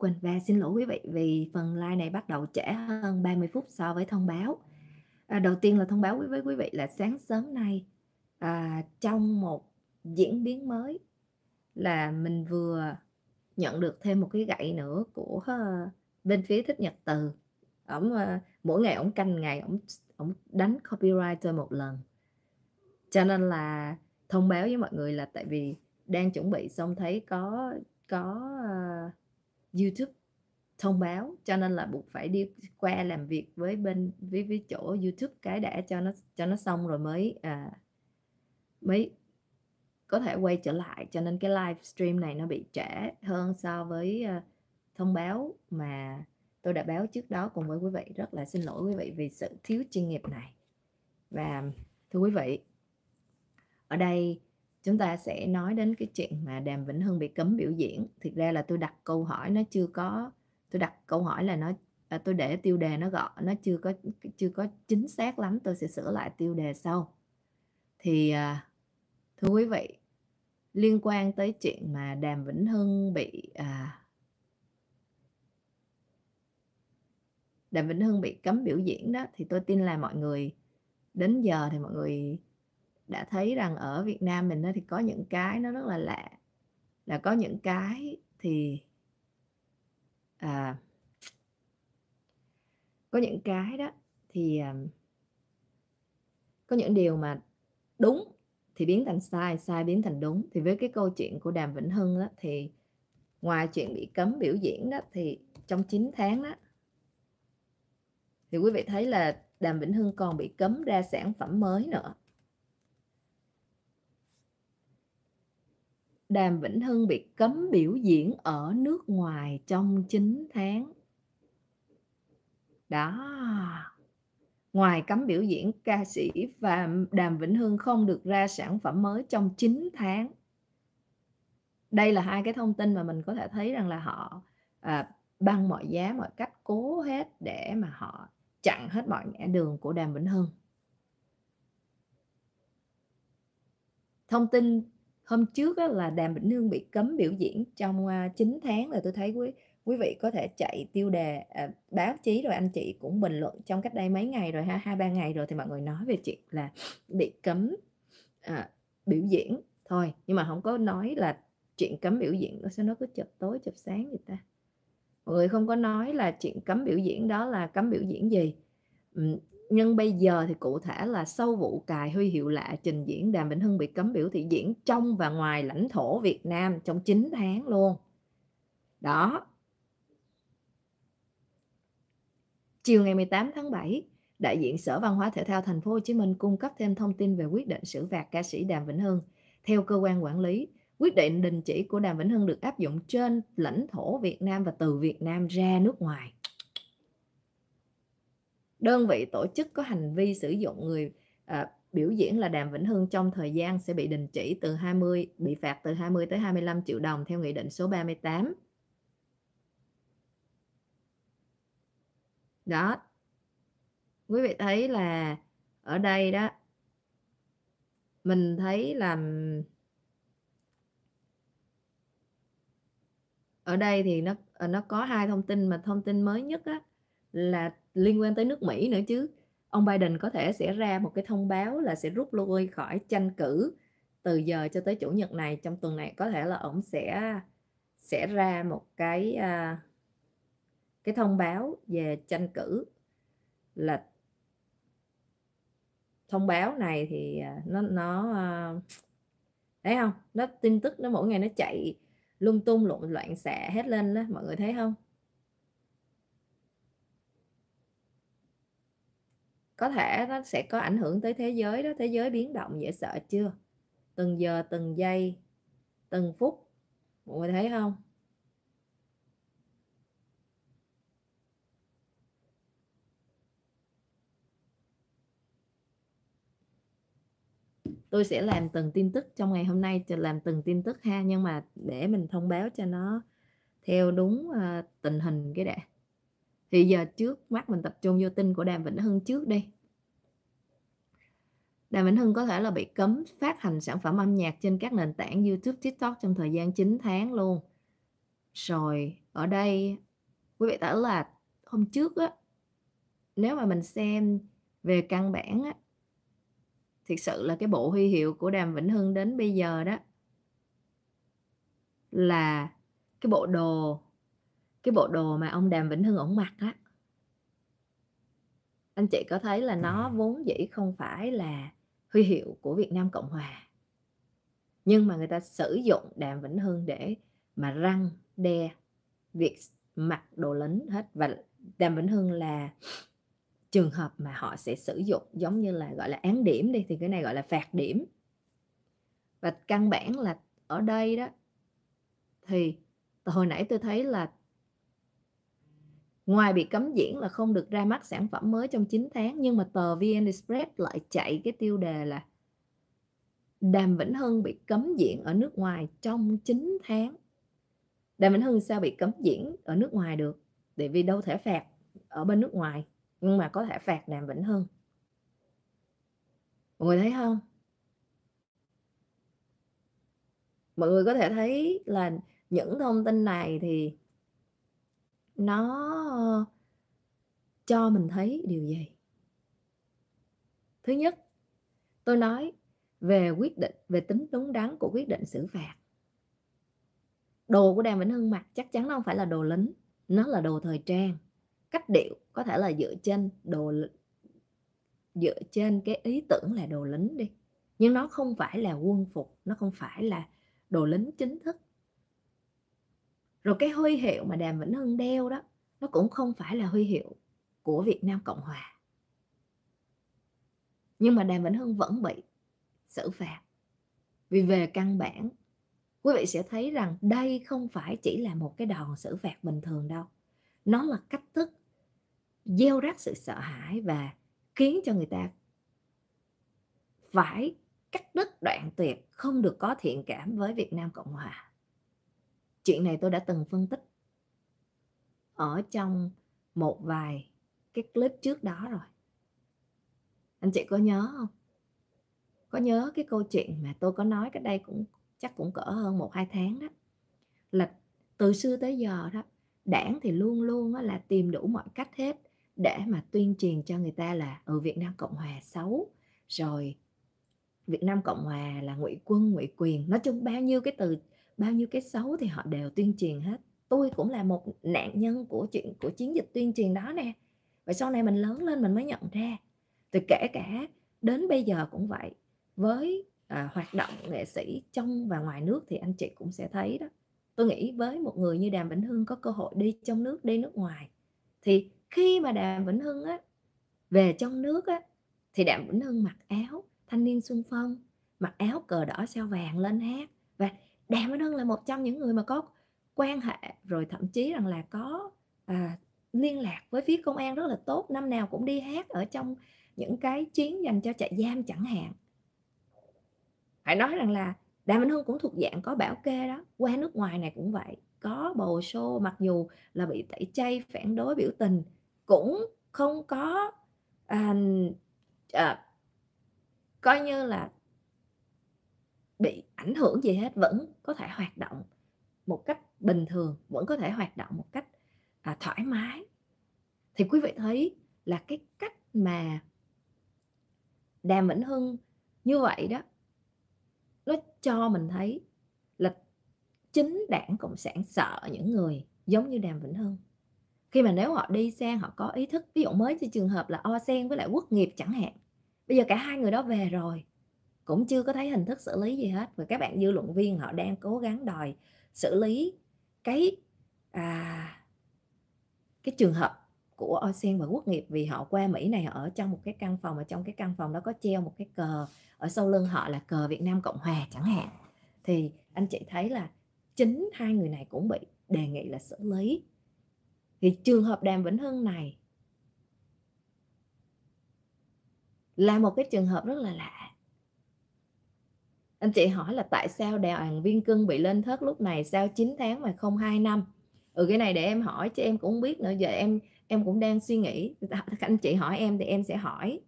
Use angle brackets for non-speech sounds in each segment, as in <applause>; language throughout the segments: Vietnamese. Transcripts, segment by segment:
Quỳnh và xin lỗi quý vị vì phần live này bắt đầu trễ hơn 30 phút so với thông báo. À, đầu tiên là thông báo với quý vị là sáng sớm nay à, trong một diễn biến mới là mình vừa nhận được thêm một cái gậy nữa của uh, bên phía thích nhật từ ổng uh, mỗi ngày ổng canh ngày ổng ổng đánh copyright tôi một lần cho nên là thông báo với mọi người là tại vì đang chuẩn bị xong thấy có có uh, YouTube thông báo cho nên là buộc phải đi qua làm việc với bên với với chỗ YouTube cái đã cho nó cho nó xong rồi mới à, mới có thể quay trở lại cho nên cái live stream này nó bị trễ hơn so với uh, thông báo mà tôi đã báo trước đó cùng với quý vị rất là xin lỗi quý vị vì sự thiếu chuyên nghiệp này và thưa quý vị ở đây chúng ta sẽ nói đến cái chuyện mà Đàm Vĩnh Hưng bị cấm biểu diễn. Thực ra là tôi đặt câu hỏi nó chưa có tôi đặt câu hỏi là nó à, tôi để tiêu đề nó gọi nó chưa có chưa có chính xác lắm tôi sẽ sửa lại tiêu đề sau thì à, thưa quý vị liên quan tới chuyện mà đàm vĩnh hưng bị à, đàm vĩnh hưng bị cấm biểu diễn đó thì tôi tin là mọi người đến giờ thì mọi người đã thấy rằng ở Việt Nam mình thì có những cái nó rất là lạ là có những cái thì à, có những cái đó thì à, có những điều mà đúng thì biến thành sai sai biến thành đúng thì với cái câu chuyện của Đàm Vĩnh Hưng đó thì ngoài chuyện bị cấm biểu diễn đó thì trong 9 tháng đó thì quý vị thấy là Đàm Vĩnh Hưng còn bị cấm ra sản phẩm mới nữa Đàm Vĩnh Hưng bị cấm biểu diễn ở nước ngoài trong 9 tháng. Đó. Ngoài cấm biểu diễn ca sĩ và Đàm Vĩnh Hưng không được ra sản phẩm mới trong 9 tháng. Đây là hai cái thông tin mà mình có thể thấy rằng là họ à, bằng mọi giá mọi cách cố hết để mà họ chặn hết mọi ngã đường của Đàm Vĩnh Hưng. Thông tin hôm trước á, là Đàm Vĩnh Hưng bị cấm biểu diễn trong uh, à, 9 tháng là tôi thấy quý quý vị có thể chạy tiêu đề uh, báo chí rồi anh chị cũng bình luận trong cách đây mấy ngày rồi ha hai ba ngày rồi thì mọi người nói về chuyện là bị cấm uh, biểu diễn thôi nhưng mà không có nói là chuyện cấm biểu diễn sao nó cứ chụp tối chụp sáng gì ta mọi người không có nói là chuyện cấm biểu diễn đó là cấm biểu diễn gì nhưng bây giờ thì cụ thể là sau vụ cài huy hiệu lạ trình diễn Đàm Vĩnh Hưng bị cấm biểu thị diễn trong và ngoài lãnh thổ Việt Nam trong 9 tháng luôn. Đó. Chiều ngày 18 tháng 7, đại diện Sở Văn hóa Thể thao Thành phố Hồ Chí Minh cung cấp thêm thông tin về quyết định xử phạt ca sĩ Đàm Vĩnh Hưng. Theo cơ quan quản lý, quyết định đình chỉ của Đàm Vĩnh Hưng được áp dụng trên lãnh thổ Việt Nam và từ Việt Nam ra nước ngoài đơn vị tổ chức có hành vi sử dụng người à, biểu diễn là Đàm Vĩnh Hưng trong thời gian sẽ bị đình chỉ từ 20 bị phạt từ 20 tới 25 triệu đồng theo nghị định số 38. Đó. Quý vị thấy là ở đây đó mình thấy là ở đây thì nó ờ, nó có hai thông tin mà thông tin mới nhất á, là liên quan tới nước Mỹ nữa chứ ông Biden có thể sẽ ra một cái thông báo là sẽ rút lui khỏi tranh cử từ giờ cho tới chủ nhật này trong tuần này có thể là ông sẽ sẽ ra một cái uh, cái thông báo về tranh cử là thông báo này thì à, nó nó uh, thấy không nó tin tức nó mỗi ngày nó chạy lung tung lộn loạn xạ hết lên đó mọi người thấy không có thể nó sẽ có ảnh hưởng tới thế giới đó thế giới biến động dễ sợ chưa từng giờ từng giây từng phút mọi người thấy không tôi sẽ làm từng tin tức trong ngày hôm nay làm từng tin tức ha nhưng mà để mình thông báo cho nó theo đúng ờ, tình hình cái đã thì giờ trước mắt mình tập trung vô tin của đàm vĩnh hưng trước đi Đàm Vĩnh Hưng có thể là bị cấm phát hành sản phẩm âm nhạc trên các nền tảng YouTube, TikTok trong thời gian 9 tháng luôn. Rồi, ở đây quý vị thấy là hôm trước á nếu mà mình xem về căn bản á thiệt sự là cái bộ huy hiệu của Đàm Vĩnh Hưng đến bây giờ đó là cái bộ đồ cái bộ đồ mà ông Đàm Vĩnh Hưng ổng mặc á anh chị có thấy là nó à. vốn dĩ không phải là huy hiệu của Việt Nam Cộng Hòa nhưng mà người ta sử dụng Đàm Vĩnh Hưng để mà răng đe việc mặc đồ lính hết và Đàm Vĩnh Hưng là trường hợp mà họ sẽ sử dụng giống như là gọi là án điểm đi thì cái này gọi là phạt điểm và căn bản là ở đây đó thì hồi nãy tôi thấy là ngoài bị cấm diễn là không được ra mắt sản phẩm mới trong 9 tháng nhưng mà tờ VN Express lại chạy cái tiêu đề là Đàm Vĩnh Hưng bị cấm diễn ở nước ngoài trong 9 tháng. Đàm Vĩnh Hưng sao bị cấm diễn ở nước ngoài được? Tại vì đâu thể phạt ở bên nước ngoài nhưng mà có thể phạt Đàm Vĩnh Hưng. Mọi người thấy không? Mọi người có thể thấy là những thông tin này thì nó ờ, cho mình thấy điều gì thứ nhất tôi nói về quyết định về tính đúng đắn của quyết định xử phạt đồ của đàm vĩnh hưng mặc chắc chắn nó không phải là đồ lính nó là đồ thời trang cách điệu có thể là dựa trên đồ dựa trên cái ý tưởng là đồ lính đi nhưng nó không phải là quân phục nó không phải là đồ lính chính thức rồi cái huy hiệu mà đàm vĩnh hưng đeo đó nó cũng không phải là huy hiệu của việt nam cộng hòa nhưng mà đàm vĩnh hưng vẫn bị xử phạt vì về căn bản quý vị sẽ thấy rằng đây không phải chỉ là một cái đòn xử phạt bình thường đâu nó là cách thức gieo rắc sự sợ hãi và khiến cho người ta phải cắt đứt đoạn tuyệt không được có thiện cảm với việt nam cộng hòa chuyện này tôi đã từng phân tích ở trong một vài cái clip trước đó rồi anh chị có nhớ không có nhớ cái câu chuyện mà tôi có nói cái đây cũng chắc cũng cỡ hơn một hai tháng đó là từ xưa tới giờ đó đảng thì luôn luôn là tìm đủ mọi cách hết để mà tuyên truyền cho người ta là ở ừ, Việt Nam Cộng Hòa xấu rồi Việt Nam Cộng Hòa là ngụy quân ngụy quyền nói chung bao nhiêu cái từ bao nhiêu cái xấu thì họ đều tuyên truyền hết tôi cũng là một nạn nhân của chuyện của chiến dịch tuyên truyền đó nè và sau này mình lớn lên mình mới nhận ra từ kể cả đến bây giờ cũng vậy với à, hoạt động nghệ sĩ trong và ngoài nước thì anh chị cũng sẽ thấy đó tôi nghĩ với một người như đàm vĩnh hưng có cơ hội đi trong nước đi nước ngoài thì khi mà đàm vĩnh hưng á về trong nước á thì đàm vĩnh hưng mặc áo thanh niên xuân phong mặc áo cờ đỏ sao vàng lên hát và Đàm Vĩnh Hưng là một trong những người mà có quan hệ rồi thậm chí rằng là có à, liên lạc với phía công an rất là tốt năm nào cũng đi hát ở trong những cái chuyến dành cho trại giam chẳng hạn phải nói rằng là Đàm Vĩnh Hưng cũng thuộc dạng có bảo kê đó qua nước ngoài này cũng vậy có bầu xô mặc dù là bị tẩy chay phản đối biểu tình cũng không có à, à, coi như là bị ảnh hưởng gì hết vẫn có thể hoạt động một cách bình thường vẫn có thể hoạt động một cách à, thoải mái thì quý vị thấy là cái cách mà đàm vĩnh hưng như vậy đó nó cho mình thấy là chính đảng cộng sản sợ những người giống như đàm vĩnh hưng khi mà nếu họ đi sang họ có ý thức ví dụ mới cho trường hợp là o sen với lại quốc nghiệp chẳng hạn bây giờ cả hai người đó về rồi cũng chưa có thấy hình thức xử lý gì hết và các bạn dư luận viên họ đang cố gắng đòi xử lý cái à, cái trường hợp của Osen và quốc nghiệp vì họ qua Mỹ này họ ở trong một cái căn phòng ở trong cái căn phòng đó có treo một cái cờ ở sau lưng họ là cờ Việt Nam Cộng Hòa chẳng hạn thì anh chị thấy là chính hai người này cũng bị đề nghị là xử lý thì trường hợp Đàm Vĩnh Hưng này là một cái trường hợp rất là lạ anh chị hỏi là tại sao đoàn viên cưng bị lên thớt lúc này sao 9 tháng mà không 2 năm ừ cái này để em hỏi chứ em cũng biết nữa giờ em em cũng đang suy nghĩ <laughs> anh chị hỏi em thì em sẽ hỏi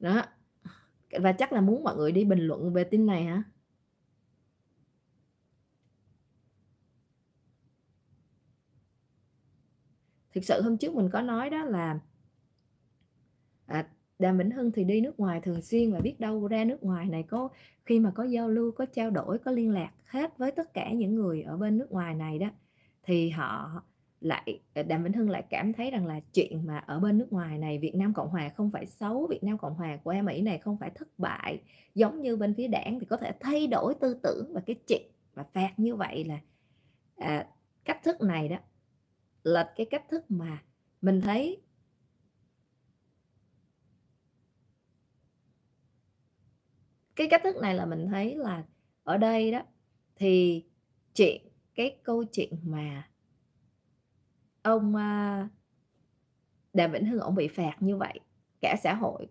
đó và chắc là muốn mọi người đi bình luận về tin này hả thực sự hôm trước mình có nói đó là à, Đàm Vĩnh Hưng thì đi nước ngoài thường xuyên và biết đâu ra nước ngoài này có khi mà có giao lưu, có trao đổi, có liên lạc hết với tất cả những người ở bên nước ngoài này đó thì họ lại à, Đàm Vĩnh Hưng lại cảm thấy rằng là chuyện mà ở bên nước ngoài này Việt Nam Cộng Hòa không phải xấu, Việt Nam Cộng Hòa của em Mỹ này không phải thất bại giống như bên phía đảng thì có thể thay đổi tư tưởng và cái chuyện và phạt như vậy là à, cách thức này đó lệch cái cách thức mà mình thấy cái cách thức này là mình thấy là ở đây đó thì chuyện cái câu chuyện mà ông Đàm Vĩnh Hưng ông bị phạt như vậy cả xã hội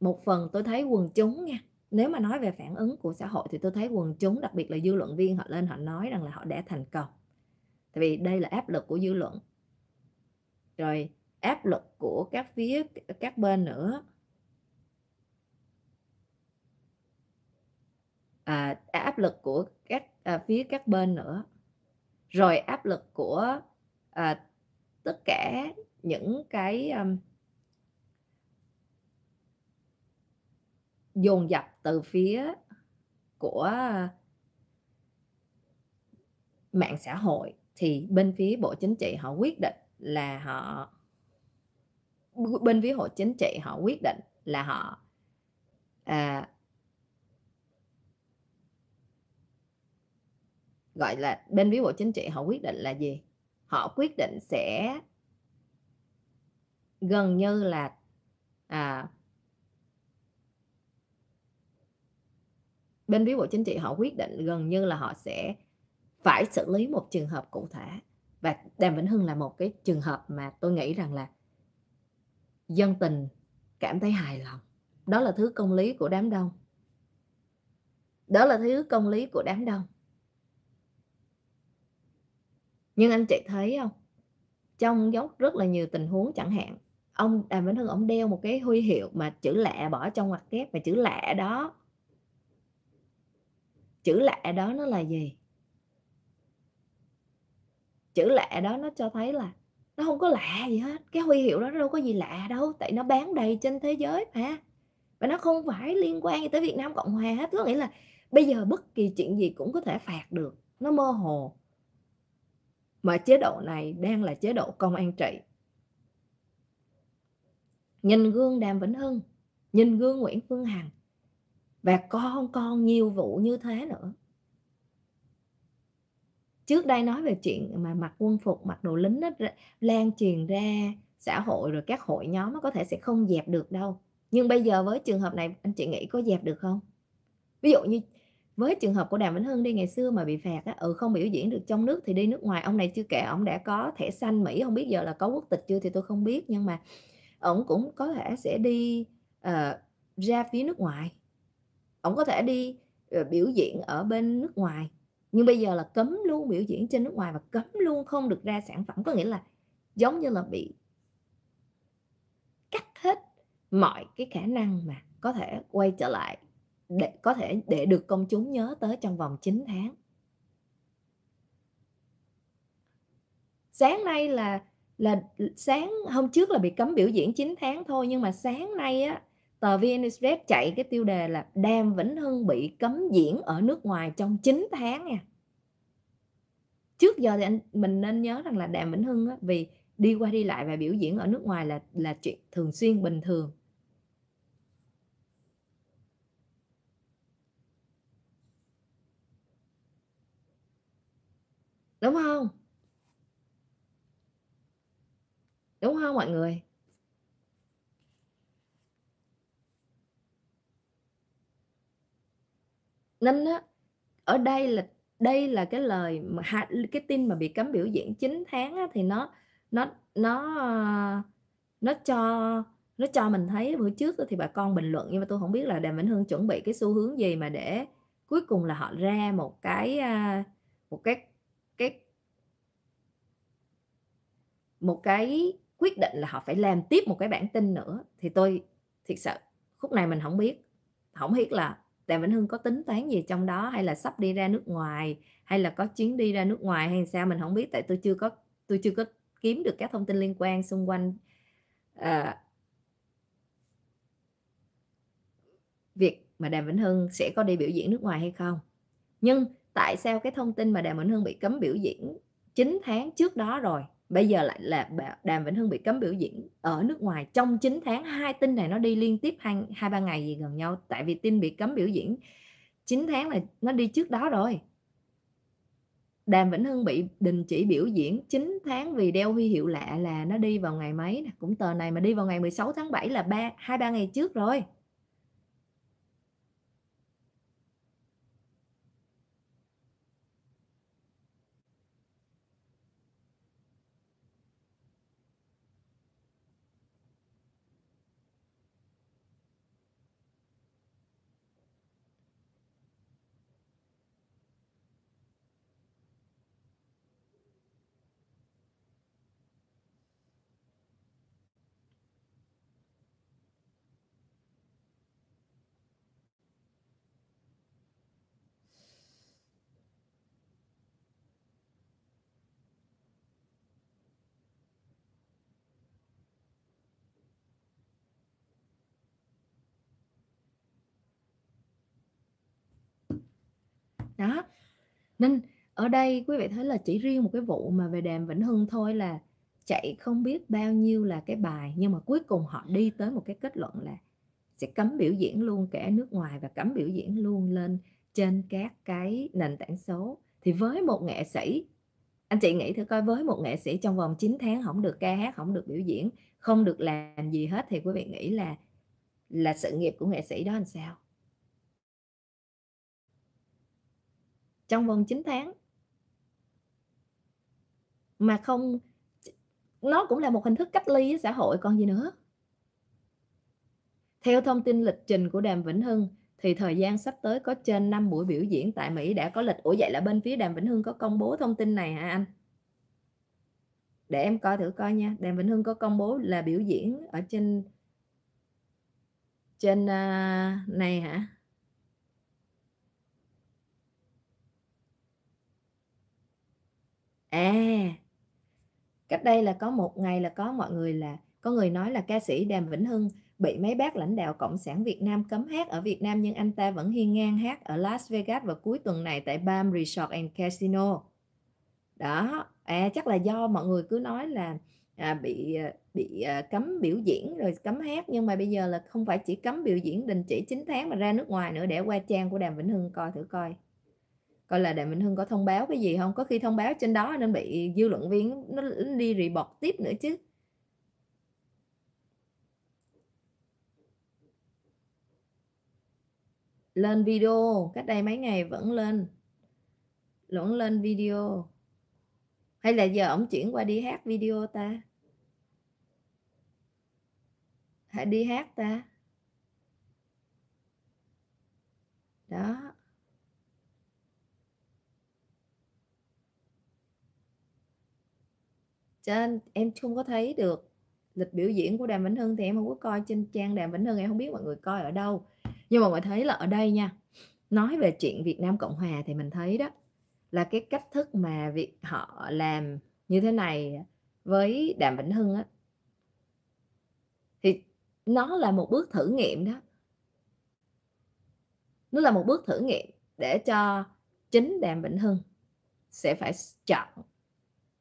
một phần tôi thấy quần chúng nha nếu mà nói về phản ứng của xã hội thì tôi thấy quần chúng đặc biệt là dư luận viên họ lên họ nói rằng là họ đã thành công tại vì đây là áp lực của dư luận rồi áp lực của các phía các bên nữa à, áp lực của các à, phía các bên nữa rồi áp lực của à, tất cả những cái um, dồn dập từ phía của mạng xã hội thì bên phía bộ chính trị họ quyết định là họ bên phía hội chính trị họ quyết định là họ à, gọi là bên phía bộ chính trị họ quyết định là gì họ quyết định sẽ gần như là à, bên phía bộ chính trị họ quyết định gần như là họ sẽ phải xử lý một trường hợp cụ thể và đàm vĩnh hưng là một cái trường hợp mà tôi nghĩ rằng là dân tình cảm thấy hài lòng đó là thứ công lý của đám đông đó là thứ công lý của đám đông nhưng anh chị thấy không trong dốc rất là nhiều tình huống chẳng hạn ông đàm vĩnh hưng ông đeo một cái huy hiệu mà chữ lạ bỏ trong ngoặc kép và chữ lạ đó chữ lạ đó nó là gì chữ lạ đó nó cho thấy là nó không có lạ gì hết cái huy hiệu đó nó đâu có gì lạ đâu tại nó bán đầy trên thế giới mà và nó không phải liên quan gì tới Việt Nam Cộng Hòa hết có nghĩa là bây giờ bất kỳ chuyện gì cũng có thể phạt được nó mơ hồ mà chế độ này đang là chế độ công an trị nhìn gương Đàm Vĩnh Hưng nhìn gương Nguyễn Phương Hằng và con con nhiều vụ như thế nữa trước đây nói về chuyện mà mặc quân phục mặc đồ lính nó lan truyền ra xã hội rồi các hội nhóm nó có thể sẽ không dẹp được đâu nhưng bây giờ với trường hợp này anh chị nghĩ có dẹp được không ví dụ như với trường hợp của Đàm Vĩnh Hưng đi ngày xưa mà bị phạt á, ừ không biểu diễn được trong nước thì đi nước ngoài ông này chưa kể ông đã có thẻ xanh Mỹ không biết giờ là có quốc tịch chưa thì tôi không biết nhưng mà ông cũng có thể sẽ đi uh, ra phía nước ngoài ông có thể đi uh, biểu diễn ở bên nước ngoài nhưng bây giờ là cấm luôn biểu diễn trên nước ngoài và cấm luôn không được ra sản phẩm có nghĩa là giống như là bị cắt hết mọi cái khả năng mà có thể quay trở lại để có thể để được công chúng nhớ tới trong vòng 9 tháng sáng nay là là sáng hôm trước là bị cấm biểu diễn 9 tháng thôi nhưng mà sáng nay á tờ VN Express chạy cái tiêu đề là Đàm Vĩnh Hưng bị cấm diễn ở nước ngoài trong 9 tháng nha trước giờ thì anh mình nên nhớ rằng là Đàm Vĩnh Hưng á, vì đi qua đi lại và biểu diễn ở nước ngoài là là chuyện thường xuyên bình thường đúng không đúng không mọi người nên á, ở đây là đây là cái lời mà cái tin mà bị cấm biểu diễn 9 tháng á, thì nó nó nó ờ, nó cho nó cho mình thấy bữa trước thì bà con bình luận nhưng mà tôi không biết là đàm vĩnh hương chuẩn bị cái xu hướng gì mà để cuối cùng là họ ra một cái ờ, một cái cái một cái quyết định là họ phải làm tiếp một cái bản tin nữa thì tôi thiệt sự khúc này mình không biết không biết là Đàm Vĩnh Hưng có tính toán gì trong đó hay là sắp đi ra nước ngoài hay là có chuyến đi ra nước ngoài hay sao mình không biết tại tôi chưa có tôi chưa có kiếm được các thông tin liên quan xung quanh à, việc mà Đàm Vĩnh Hưng sẽ có đi biểu diễn nước ngoài hay không nhưng tại sao cái thông tin mà Đàm Vĩnh Hưng bị cấm biểu diễn 9 tháng trước đó rồi bây giờ lại là Đàm Vĩnh Hưng bị cấm biểu diễn ở nước ngoài trong 9 tháng hai tin này nó đi liên tiếp hai hai ba ngày gì gần nhau tại vì tin bị cấm biểu diễn 9 tháng là nó đi trước đó rồi Đàm Vĩnh Hưng bị đình chỉ biểu diễn 9 tháng vì đeo huy hiệu lạ là nó đi vào ngày mấy cũng tờ này mà đi vào ngày 16 tháng 7 là ba hai ba ngày trước rồi đó nên ở đây quý vị thấy là chỉ riêng một cái vụ mà về đàm vĩnh hưng thôi là chạy không biết bao nhiêu là cái bài nhưng mà cuối cùng họ đi tới một cái kết luận là sẽ cấm biểu diễn luôn kẻ nước ngoài và cấm biểu diễn luôn lên trên các cái nền tảng số thì với một nghệ sĩ anh chị nghĩ thử coi với một nghệ sĩ trong vòng 9 tháng không được ca hát không được biểu diễn không được làm gì hết thì quý vị nghĩ là là sự nghiệp của nghệ sĩ đó làm sao trong vòng 9 tháng mà không nó cũng là một hình thức cách ly xã hội còn gì nữa theo thông tin lịch trình của Đàm Vĩnh Hưng thì thời gian sắp tới có trên 5 buổi biểu diễn tại Mỹ đã có lịch. Ủa vậy là bên phía Đàm Vĩnh Hưng có công bố thông tin này hả anh? Để em coi thử coi nha. Đàm Vĩnh Hưng có công bố là biểu diễn ở trên trên uh, này hả? à cách đây là có một ngày là có mọi người là có người nói là ca sĩ Đàm Vĩnh Hưng bị mấy bác lãnh đạo cộng sản Việt Nam cấm hát ở Việt Nam nhưng anh ta vẫn hiên ngang hát ở Las Vegas vào cuối tuần này tại Palm Resort and Casino đó à, chắc là do mọi người cứ nói là à, bị à, bị à, cấm biểu diễn rồi cấm hát nhưng mà bây giờ là không phải chỉ cấm biểu diễn đình chỉ 9 tháng mà ra nước ngoài nữa để qua trang của Đàm Vĩnh Hưng coi thử coi coi là Đàm Vĩnh Hưng có thông báo cái gì không có khi thông báo trên đó nên bị dư luận viên nó đi report tiếp nữa chứ lên video cách đây mấy ngày vẫn lên vẫn lên video hay là giờ ổng chuyển qua đi hát video ta hãy đi hát ta đó cho nên em không có thấy được lịch biểu diễn của Đàm Vĩnh Hưng thì em không có coi trên trang Đàm Vĩnh Hưng em không biết mọi người coi ở đâu nhưng mà mọi thấy là ở đây nha nói về chuyện Việt Nam Cộng Hòa thì mình thấy đó là cái cách thức mà việc họ làm như thế này với Đàm Vĩnh Hưng á thì nó là một bước thử nghiệm đó nó là một bước thử nghiệm để cho chính Đàm Vĩnh Hưng sẽ phải chọn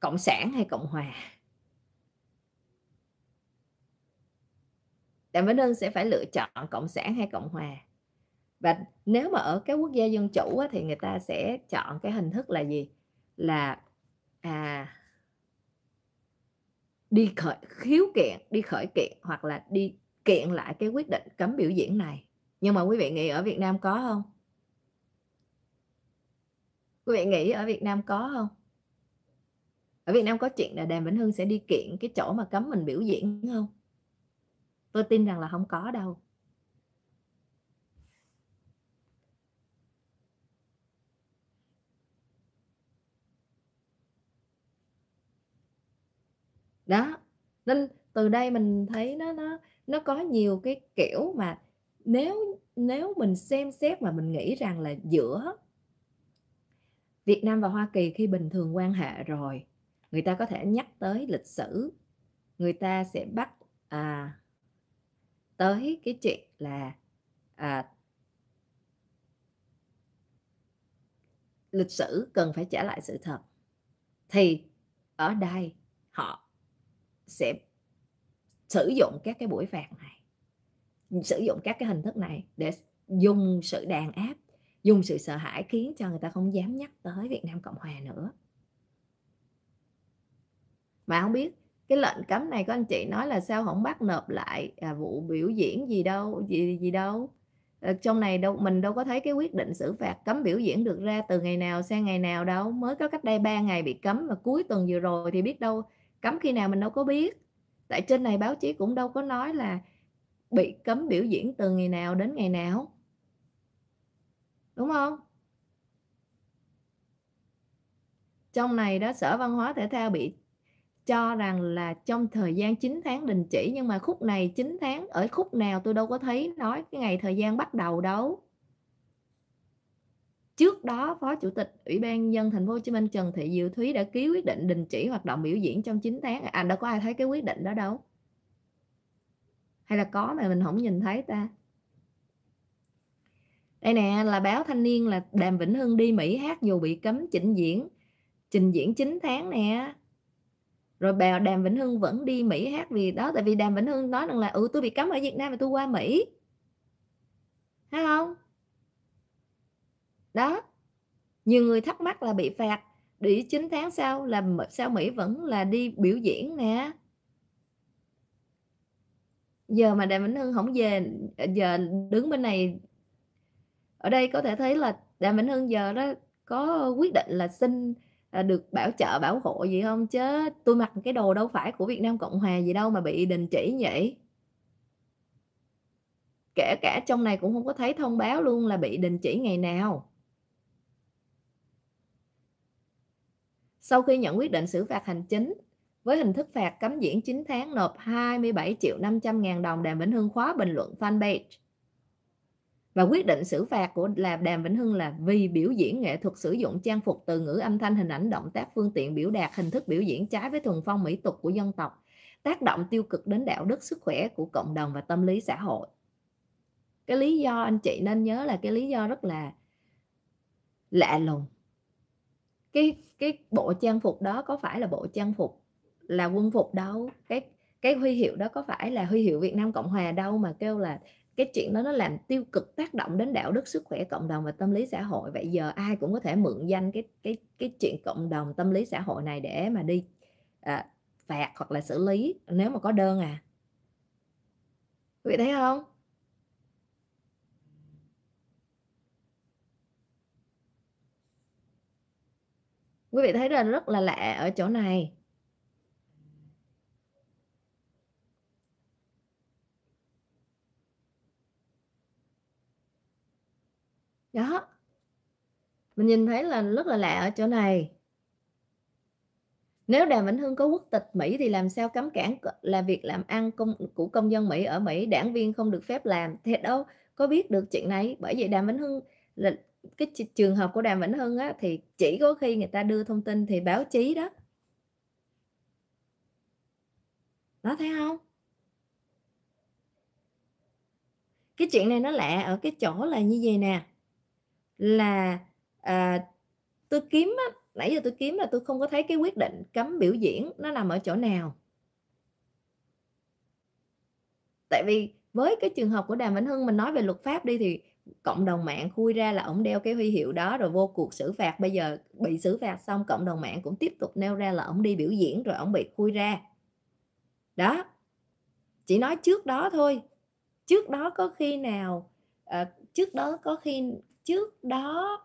cộng sản hay cộng hòa đàm vĩnh hưng sẽ phải lựa chọn cộng sản hay cộng hòa và nếu mà ở các quốc gia dân chủ á, thì người ta sẽ chọn cái hình thức là gì là à đi khởi khiếu kiện đi khởi kiện hoặc là đi kiện lại cái quyết định cấm biểu diễn này nhưng mà quý vị nghĩ ở Việt Nam có không quý vị nghĩ ở Việt Nam có không ở Việt Nam có chuyện là Đàm Vĩnh Hưng sẽ đi kiện cái chỗ mà cấm mình biểu diễn không tôi tin rằng là không có đâu đó nên từ đây mình thấy nó nó nó có nhiều cái kiểu mà nếu nếu mình xem xét mà mình nghĩ rằng là giữa Việt Nam và Hoa Kỳ khi bình thường quan hệ rồi người ta có thể nhắc tới lịch sử người ta sẽ bắt à, tới cái chuyện là à, lịch sử cần phải trả lại sự thật thì ở đây họ sẽ sử dụng các cái buổi phạt này sử dụng các cái hình thức này để dùng sự đàn áp dùng sự sợ hãi khiến cho người ta không dám nhắc tới Việt Nam Cộng Hòa nữa mà không biết cái lệnh cấm này có anh chị nói là sao không bắt nộp lại à, vụ biểu diễn gì đâu gì gì đâu à, trong này đâu mình đâu có thấy cái quyết định xử phạt cấm biểu diễn được ra từ ngày nào sang ngày nào đâu mới có cách đây 3 ngày bị cấm và cuối tuần vừa rồi thì biết đâu cấm khi nào mình đâu có biết tại trên này báo chí cũng đâu có nói là bị cấm biểu diễn từ ngày nào đến ngày nào đúng không trong này đó sở văn hóa thể thao bị cho rằng là trong thời gian 9 tháng đình chỉ nhưng mà khúc này 9 tháng ở khúc nào tôi đâu có thấy nói cái ngày thời gian bắt đầu đâu. Trước đó Phó Chủ tịch Ủy ban dân thành phố Hồ Chí Minh Trần Thị Diệu Thúy đã ký quyết định đình chỉ hoạt động biểu diễn trong 9 tháng. À đâu có ai thấy cái quyết định đó đâu. Hay là có mà mình không nhìn thấy ta. Đây nè là báo Thanh niên là Đàm Vĩnh Hưng đi Mỹ hát dù bị cấm chỉnh diễn trình diễn 9 tháng nè rồi bà Đàm Vĩnh Hưng vẫn đi Mỹ hát vì đó tại vì Đàm Vĩnh Hưng nói rằng là ừ tôi bị cấm ở Việt Nam mà tôi qua Mỹ thấy không đó nhiều người thắc mắc là bị phạt để 9 tháng sau là sao Mỹ vẫn là đi biểu diễn nè giờ mà Đàm Vĩnh Hưng không về ờ, giờ đứng bên này ở đây có thể thấy là Đàm Vĩnh Hưng giờ đó có quyết định là xin được bảo trợ bảo hộ gì không chứ tôi mặc cái đồ đâu phải của Việt Nam Cộng Hòa gì đâu mà bị đình chỉ vậy kể cả trong này cũng không có thấy thông báo luôn là bị đình chỉ ngày nào sau khi nhận quyết định xử phạt hành chính với hình thức phạt cấm diễn 9 tháng nộp 27 triệu 500 ngàn đồng Đàm Vĩnh Hưng khóa bình luận fanpage và quyết định xử phạt của là Đàm Vĩnh Hưng là vì biểu diễn nghệ thuật sử dụng trang phục từ ngữ âm thanh hình ảnh động tác phương tiện biểu đạt hình thức biểu diễn trái với thuần phong mỹ tục của dân tộc tác động tiêu cực đến đạo đức sức khỏe của cộng đồng và tâm lý xã hội cái lý do anh chị nên nhớ là cái lý do rất là lạ lùng cái cái bộ trang phục đó có phải là bộ trang phục là quân phục đâu cái cái huy hiệu đó có phải là huy hiệu Việt Nam Cộng Hòa đâu mà kêu là cái chuyện đó nó làm tiêu cực tác động đến đạo đức sức khỏe cộng đồng và tâm lý xã hội vậy giờ ai cũng có thể mượn danh cái cái cái chuyện cộng đồng tâm lý xã hội này để mà đi à, phạt hoặc là xử lý nếu mà có đơn à quý vị thấy không quý vị thấy là rất là lạ ở chỗ này đó mình nhìn thấy là rất là lạ ở chỗ này nếu Đàm Vĩnh Hưng có quốc tịch Mỹ thì làm sao cấm cản là việc làm ăn công của công dân Mỹ ở Mỹ đảng viên không được phép làm thiệt đâu có biết được chuyện này bởi vậy Đàm Vĩnh Hưng là cái trường hợp của Đàm Vĩnh Hưng á, thì chỉ có khi người ta đưa thông tin thì báo chí đó nó thấy không cái chuyện này nó lạ ở cái chỗ là như vậy nè là à, tôi kiếm á, nãy giờ tôi kiếm là tôi không có thấy cái quyết định cấm biểu diễn nó nằm ở chỗ nào tại vì với cái trường hợp của đàm vĩnh hưng mình nói về luật pháp đi thì cộng đồng mạng khui ra là ổng đeo cái huy hiệu đó rồi vô cuộc xử phạt bây giờ bị xử phạt xong cộng đồng mạng cũng tiếp tục nêu ra là ổng đi biểu diễn rồi ổng bị khui ra đó chỉ nói trước đó thôi trước đó có khi nào à, trước đó có khi trước đó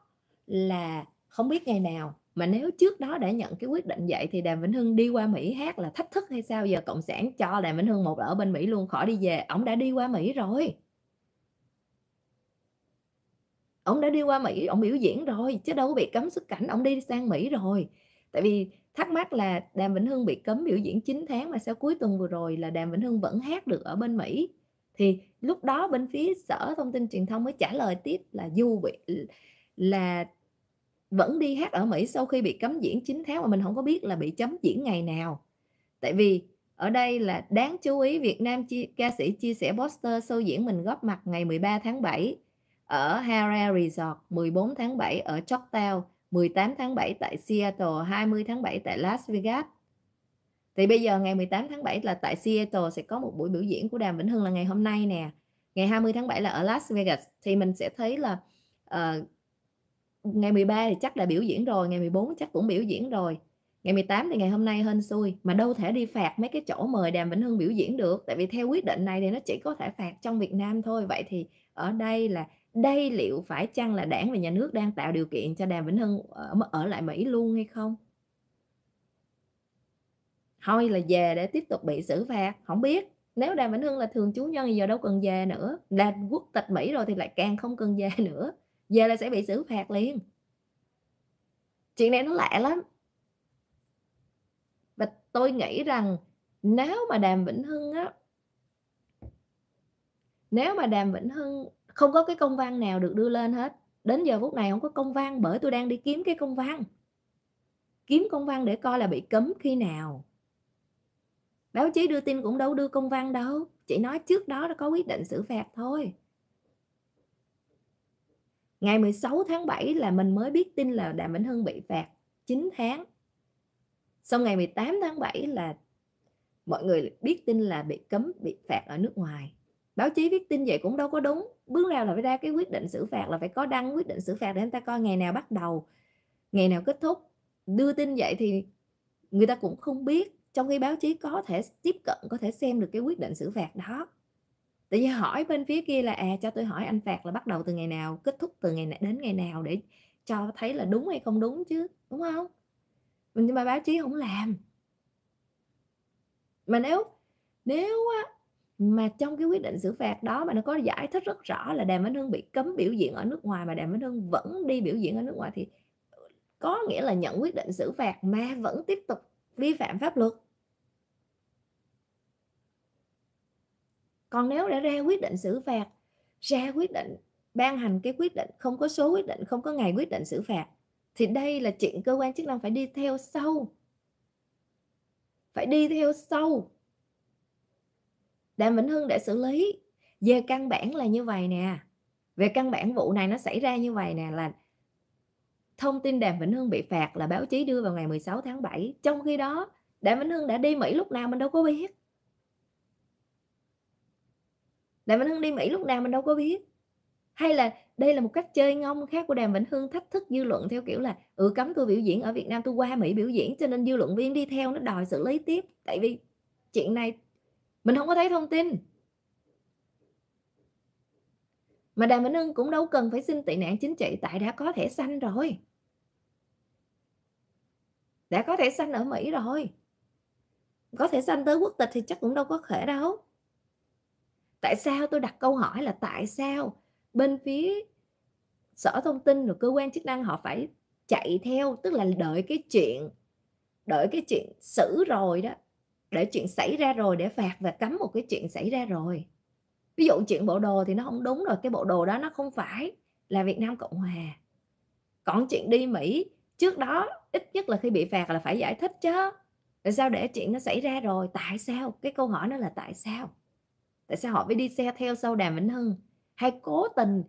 là không biết ngày nào mà nếu trước đó đã nhận cái quyết định vậy thì Đàm Vĩnh Hưng đi qua Mỹ hát là thách thức hay sao giờ cộng sản cho Đàm Vĩnh Hưng một ở bên Mỹ luôn khỏi đi về ổng đã đi qua Mỹ rồi ổng đã đi qua Mỹ ổng biểu diễn rồi chứ đâu có bị cấm xuất cảnh ổng đi sang Mỹ rồi tại vì thắc mắc là Đàm Vĩnh Hưng bị cấm biểu diễn 9 tháng mà sao cuối tuần vừa rồi là Đàm Vĩnh Hưng vẫn hát được ở bên Mỹ thì lúc đó bên phía sở thông tin truyền thông mới trả lời tiếp là du bị là vẫn đi hát ở Mỹ sau khi bị cấm diễn 9 tháng mà mình không có biết là bị chấm diễn ngày nào. Tại vì ở đây là đáng chú ý Việt Nam chi, ca sĩ chia sẻ poster show diễn mình góp mặt ngày 13 tháng 7 ở Hara Resort, 14 tháng 7 ở Choctaw, 18 tháng 7 tại Seattle, 20 tháng 7 tại Las Vegas, thì bây giờ ngày 18 tháng 7 là tại Seattle sẽ có một buổi biểu diễn của Đàm Vĩnh Hưng là ngày hôm nay nè ngày 20 tháng 7 là ở Las Vegas thì mình sẽ thấy là uh, ngày 13 thì chắc là biểu diễn rồi ngày 14 chắc cũng biểu diễn rồi ngày 18 thì ngày hôm nay hên xui mà đâu thể đi phạt mấy cái chỗ mời Đàm Vĩnh Hưng biểu diễn được tại vì theo quyết định này thì nó chỉ có thể phạt trong Việt Nam thôi vậy thì ở đây là đây liệu phải chăng là đảng và nhà nước đang tạo điều kiện cho Đàm Vĩnh Hưng ở, ở lại Mỹ luôn hay không thôi là về để tiếp tục bị xử phạt không biết nếu đàm vĩnh hưng là thường chú nhân thì giờ đâu cần về nữa là quốc tịch mỹ rồi thì lại càng không cần về <laughs> nữa về là sẽ bị xử phạt liền chuyện này nó lạ lắm và tôi nghĩ rằng nếu mà đàm vĩnh hưng á nếu mà đàm vĩnh hưng không có cái công văn nào được đưa lên hết đến giờ phút này không có công văn bởi tôi đang đi kiếm cái công văn kiếm công văn để coi là bị cấm khi nào báo chí đưa tin cũng đâu đưa công văn đâu chỉ nói trước đó đã có quyết định xử phạt thôi ngày 16 tháng 7 là mình mới biết tin là Đàm Vĩnh Hưng bị phạt 9 tháng Sau ngày 18 tháng 7 là mọi người biết tin là bị cấm bị phạt ở nước ngoài báo chí viết tin vậy cũng đâu có đúng bước nào là phải ra cái quyết định xử phạt là phải có đăng quyết định xử phạt để người ta coi ngày nào bắt đầu ngày nào kết thúc đưa tin vậy thì người ta cũng không biết trong khi báo chí có thể tiếp cận có thể xem được cái quyết định xử phạt đó tự nhiên hỏi bên phía kia là à cho tôi hỏi anh phạt là bắt đầu từ ngày nào kết thúc từ ngày nào đến ngày nào để cho thấy là đúng hay không đúng chứ đúng không nhưng mà báo chí không làm mà nếu nếu á, mà trong cái quyết định xử phạt đó mà nó có giải thích rất rõ là đàm vĩnh hưng bị cấm biểu diễn ở nước ngoài mà đàm vĩnh hưng vẫn đi biểu diễn ở nước ngoài thì có nghĩa là nhận quyết định xử phạt mà vẫn tiếp tục vi phạm pháp luật còn nếu đã ra quyết định xử phạt ra quyết định ban hành cái quyết định không có số quyết định không có ngày quyết định xử phạt thì đây là chuyện cơ quan chức năng phải đi theo sâu phải đi theo sâu đàm vĩnh hưng để xử lý về căn bản là như vậy nè về căn bản vụ này nó xảy ra như vậy nè là Thông tin Đàm Vĩnh Hưng bị phạt là báo chí đưa vào ngày 16 tháng 7. Trong khi đó, Đàm Vĩnh Hưng đã đi Mỹ lúc nào mình đâu có biết. Đàm Vĩnh Hưng đi Mỹ lúc nào mình đâu có biết. Hay là đây là một cách chơi ngông khác của Đàm Vĩnh Hưng thách thức dư luận theo kiểu là ừ cấm tôi biểu diễn ở Việt Nam tôi qua Mỹ biểu diễn cho nên dư luận viên đi theo nó đòi xử lý tiếp tại vì chuyện này mình không có thấy thông tin mà Đàm Vĩnh Hưng cũng đâu cần phải xin tị nạn chính trị tại đã có thẻ xanh rồi đã có thể sanh ở Mỹ rồi có thể sanh tới quốc tịch thì chắc cũng đâu có thể đâu tại sao tôi đặt câu hỏi là tại sao bên phía sở thông tin rồi cơ quan chức năng họ phải chạy theo tức là đợi cái chuyện đợi cái chuyện xử rồi đó để chuyện xảy ra rồi để phạt và cấm một cái chuyện xảy ra rồi ví dụ chuyện bộ đồ thì nó không đúng rồi cái bộ đồ đó nó không phải là Việt Nam Cộng Hòa còn chuyện đi Mỹ trước đó ít nhất là khi bị phạt là phải giải thích chứ tại sao để chuyện nó xảy ra rồi tại sao cái câu hỏi nó là tại sao tại sao họ phải đi xe theo sau đàm vĩnh hưng hay cố tình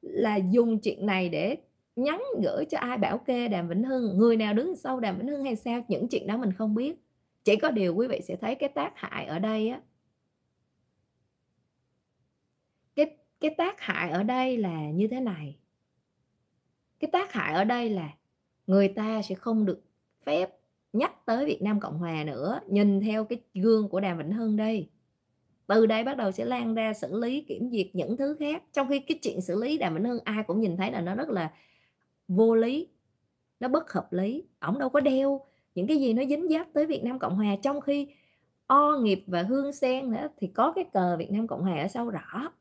là dùng chuyện này để nhắn gửi cho ai bảo kê đàm vĩnh hưng người nào đứng sau đàm vĩnh hưng hay sao những chuyện đó mình không biết chỉ có điều quý vị sẽ thấy cái tác hại ở đây á cái cái tác hại ở đây là như thế này cái tác hại ở đây là người ta sẽ không được phép nhắc tới Việt Nam Cộng Hòa nữa nhìn theo cái gương của Đàm Vĩnh Hưng đây từ đây bắt đầu sẽ lan ra xử lý kiểm duyệt những thứ khác trong khi cái chuyện xử lý Đàm Vĩnh Hưng ai cũng nhìn thấy là nó rất là vô lý nó bất hợp lý ổng đâu có đeo những cái gì nó dính dáp tới Việt Nam Cộng Hòa trong khi O nghiệp và Hương Sen nữa thì có cái cờ Việt Nam Cộng Hòa ở sau rõ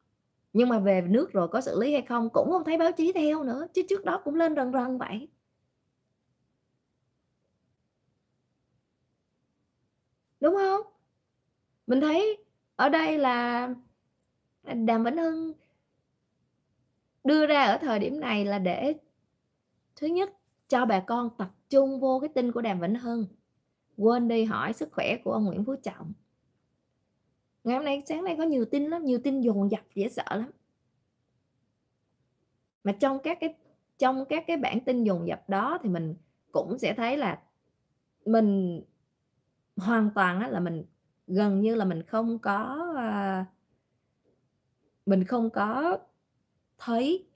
nhưng mà về nước rồi có xử lý hay không cũng không thấy báo chí theo nữa chứ trước đó cũng lên rần rần vậy đúng không mình thấy ở đây là đàm vĩnh hưng đưa ra ở thời điểm này là để thứ nhất cho bà con tập trung vô cái tin của đàm vĩnh hưng quên đi hỏi sức khỏe của ông nguyễn phú trọng ngày hôm nay sáng nay có nhiều tin lắm nhiều tin dồn dập dễ sợ lắm mà trong các cái trong các cái bản tin dồn dập đó thì mình cũng sẽ thấy là mình hoàn toàn là mình gần như là mình không có à, mình không có thấy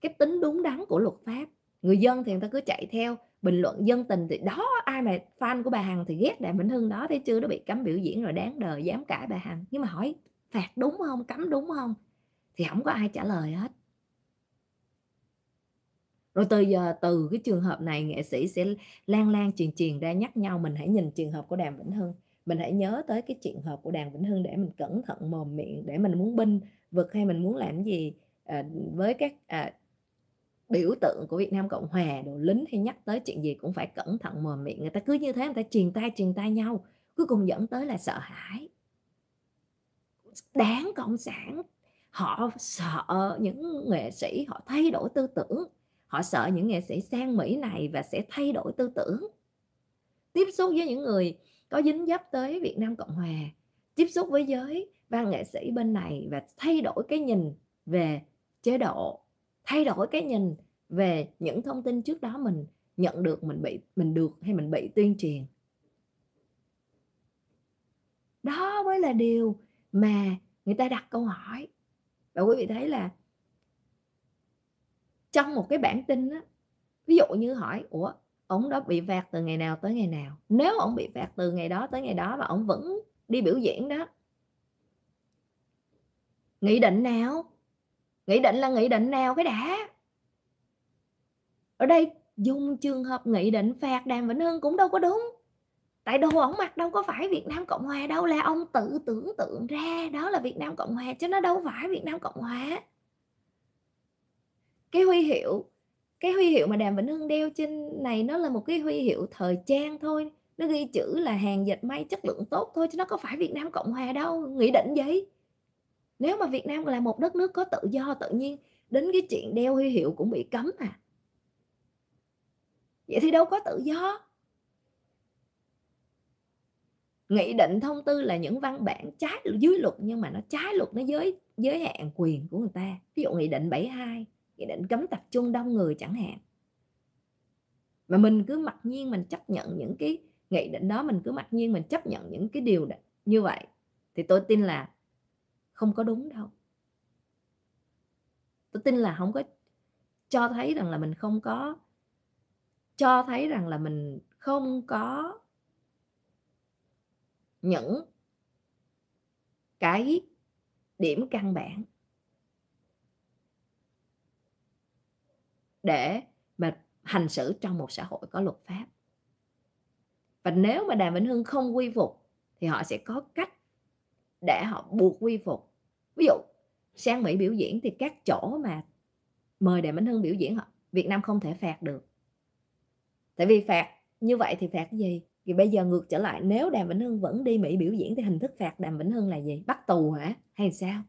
cái tính đúng đắn của luật pháp người dân thì người ta cứ chạy theo bình luận dân tình thì đó ai mà fan của bà hằng thì ghét đại vĩnh hưng đó thấy chưa nó bị cấm biểu diễn rồi đáng đời dám cãi bà hằng nhưng mà hỏi phạt đúng không cấm đúng không thì không có ai trả lời hết rồi từ giờ từ cái trường hợp này nghệ sĩ sẽ lan lan truyền truyền ra nhắc nhau mình hãy nhìn trường hợp của đàm vĩnh hưng mình hãy nhớ tới cái trường hợp của đàm vĩnh hưng để mình cẩn thận mồm miệng để mình muốn binh vực hay mình muốn làm gì à, với các à, biểu tượng của Việt Nam Cộng Hòa đồ lính hay nhắc tới chuyện gì cũng phải cẩn thận mồm miệng người ta cứ như thế người ta truyền tay truyền tay nhau cuối cùng dẫn tới là sợ hãi đáng cộng sản họ sợ những nghệ sĩ họ thay đổi tư tưởng họ sợ những nghệ sĩ sang mỹ này và sẽ thay đổi tư tưởng tiếp xúc với những người có dính dấp tới việt nam cộng hòa tiếp xúc với giới văn nghệ sĩ bên này và thay đổi cái nhìn về chế độ thay đổi cái nhìn về những thông tin trước đó mình nhận được mình bị mình được hay mình bị tuyên truyền đó mới là điều mà người ta đặt câu hỏi và quý vị thấy là trong một cái bản tin á ví dụ như hỏi ủa ông đó bị phạt từ ngày nào tới ngày nào nếu ông bị phạt từ ngày đó tới ngày đó và ông vẫn đi biểu diễn đó nghị định nào nghị định là nghị định nào cái đã ở đây dùng trường hợp nghị định phạt đàm vĩnh hưng cũng đâu có đúng tại đồ ổng mặc đâu có phải việt nam cộng hòa đâu là ông tự tưởng tượng ra đó là việt nam cộng hòa chứ nó đâu phải việt nam cộng hòa cái huy hiệu cái huy hiệu mà đàm vĩnh hưng đeo trên này nó là một cái huy hiệu thời trang thôi nó ghi chữ là hàng dệt may chất lượng tốt thôi chứ nó có phải việt nam cộng hòa đâu nghĩ định vậy nếu mà việt nam là một đất nước có tự do tự nhiên đến cái chuyện đeo huy hiệu cũng bị cấm à vậy thì đâu có tự do nghị định thông tư là những văn bản trái dưới luật nhưng mà nó trái luật nó giới giới hạn quyền của người ta ví dụ nghị định 72 nghị định cấm tập trung đông người chẳng hạn mà mình cứ mặc nhiên mình chấp nhận những cái nghị định đó mình cứ mặc nhiên mình chấp nhận những cái điều như vậy thì tôi tin là không có đúng đâu tôi tin là không có cho thấy rằng là mình không có cho thấy rằng là mình không có những cái điểm căn bản để mà hành xử trong một xã hội có luật pháp và nếu mà đàm vĩnh hưng không quy phục thì họ sẽ có cách để họ buộc quy phục ví dụ sang mỹ biểu diễn thì các chỗ mà mời đàm vĩnh hưng biểu diễn họ việt nam không thể phạt được tại vì phạt như vậy thì phạt gì Vì bây giờ ngược trở lại nếu đàm vĩnh hưng vẫn đi mỹ biểu diễn thì hình thức phạt đàm vĩnh hưng là gì bắt tù hả hay sao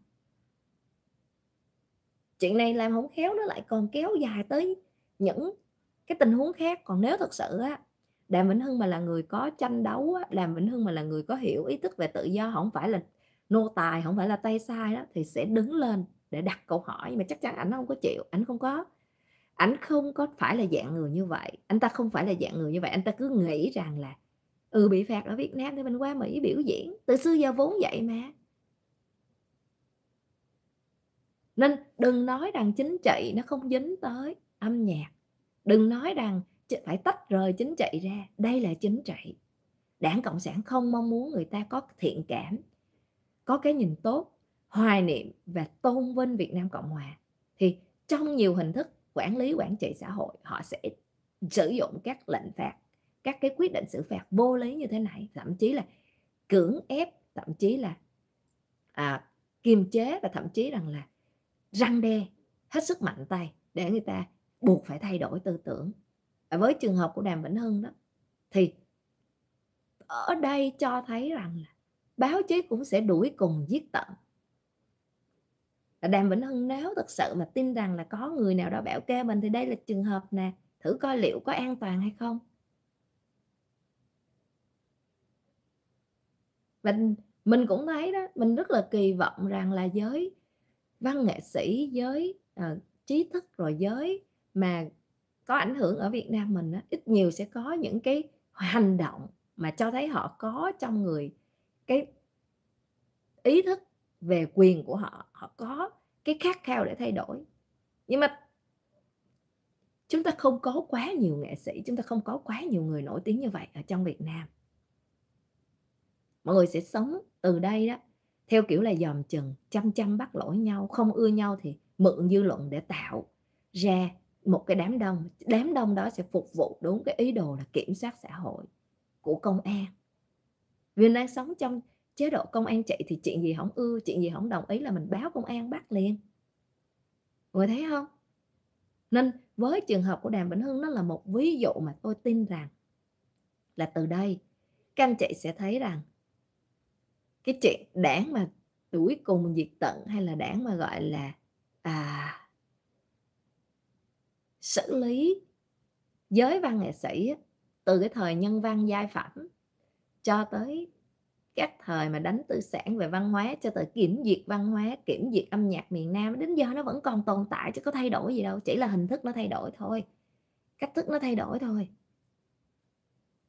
chuyện này làm không khéo nó lại còn kéo dài tới những cái tình huống khác còn nếu thật sự á đàm vĩnh hưng mà là người có tranh đấu á, đàm vĩnh hưng mà là người có hiểu ý thức về tự do không phải là nô tài không phải là tay sai đó thì sẽ đứng lên để đặt câu hỏi nhưng mà chắc chắn ảnh không có chịu ảnh không có ảnh không có phải là dạng người như vậy anh ta không phải là dạng người như vậy anh ta cứ nghĩ rằng là ừ bị phạt ở việt nam thì mình qua mỹ biểu diễn từ xưa giờ vốn vậy mà nên đừng nói rằng chính trị nó không dính tới âm nhạc đừng nói rằng phải tách rời chính trị ra đây là chính trị đảng cộng sản không mong muốn người ta có thiện cảm có cái nhìn tốt hoài niệm và tôn vinh việt nam cộng hòa thì trong nhiều hình thức quản lý quản trị xã hội họ sẽ sử dụng các lệnh phạt các cái quyết định xử phạt vô lý như thế này thậm chí là cưỡng ép thậm chí là à, kiềm chế và thậm chí rằng là răng đe hết sức mạnh tay để người ta buộc phải thay đổi tư tưởng và với trường hợp của đàm vĩnh hưng đó thì ở đây cho thấy rằng là báo chí cũng sẽ đuổi cùng giết tận đàm vĩnh hưng nếu thật sự mà tin rằng là có người nào đó bảo kê mình thì đây là trường hợp nè thử coi liệu có an toàn hay không Mình mình cũng thấy đó mình rất là kỳ vọng rằng là giới văn nghệ sĩ giới à, trí thức rồi giới mà có ảnh hưởng ở Việt Nam mình á, ít nhiều sẽ có những cái hành động mà cho thấy họ có trong người cái ý thức về quyền của họ họ có cái khát khao để thay đổi nhưng mà chúng ta không có quá nhiều nghệ sĩ chúng ta không có quá nhiều người nổi tiếng như vậy ở trong Việt Nam mọi người sẽ sống từ đây đó theo kiểu là dòm chừng chăm chăm bắt lỗi nhau không ưa nhau thì mượn dư luận để tạo ra một cái đám đông đám đông đó sẽ phục vụ đúng cái ý đồ là kiểm soát xã hội của công an vì đang sống trong chế độ công an chạy thì chuyện gì không ưa chuyện gì không đồng ý là mình báo công an bắt liền người thấy không nên với trường hợp của đàm vĩnh hưng nó là một ví dụ mà tôi tin rằng là từ đây các anh chị sẽ thấy rằng cái chuyện đảng mà cuối cùng diệt tận hay là đảng mà gọi là à, xử lý giới văn nghệ sĩ từ cái thời nhân văn giai phẩm cho tới các thời mà đánh tư sản về văn hóa cho tới kiểm duyệt văn hóa kiểm duyệt âm nhạc miền nam đến giờ nó vẫn còn tồn tại chứ có thay đổi gì đâu chỉ là hình thức nó thay đổi thôi cách thức nó thay đổi thôi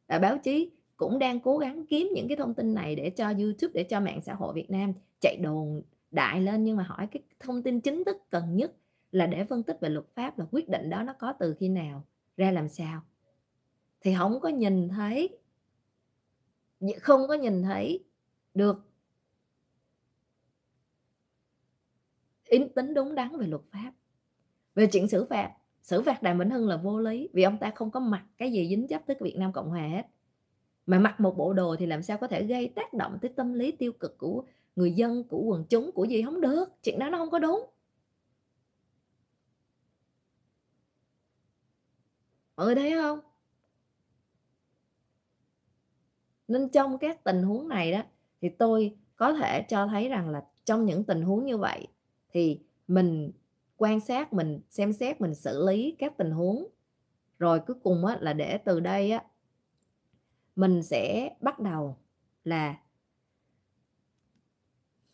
là báo chí cũng đang cố gắng kiếm những cái thông tin này để cho YouTube để cho mạng xã hội Việt Nam chạy đồn đại lên nhưng mà hỏi cái thông tin chính thức cần nhất là để phân tích về luật pháp là quyết định đó nó có từ khi nào ra làm sao thì không có nhìn thấy không có nhìn thấy được ý tính đúng đắn về luật pháp về chuyện xử phạt xử phạt đàm vĩnh hưng là vô lý vì ông ta không có mặc cái gì dính chấp tới việt nam cộng hòa hết mà mặc một bộ đồ thì làm sao có thể gây tác động tới tâm lý tiêu cực của người dân của quần chúng của gì không được chuyện đó nó không có đúng mọi người thấy không nên trong các tình huống này đó thì tôi có thể cho thấy rằng là trong những tình huống như vậy thì mình quan sát mình xem xét mình xử lý các tình huống rồi cuối cùng á, là để từ đây á, mình sẽ bắt đầu là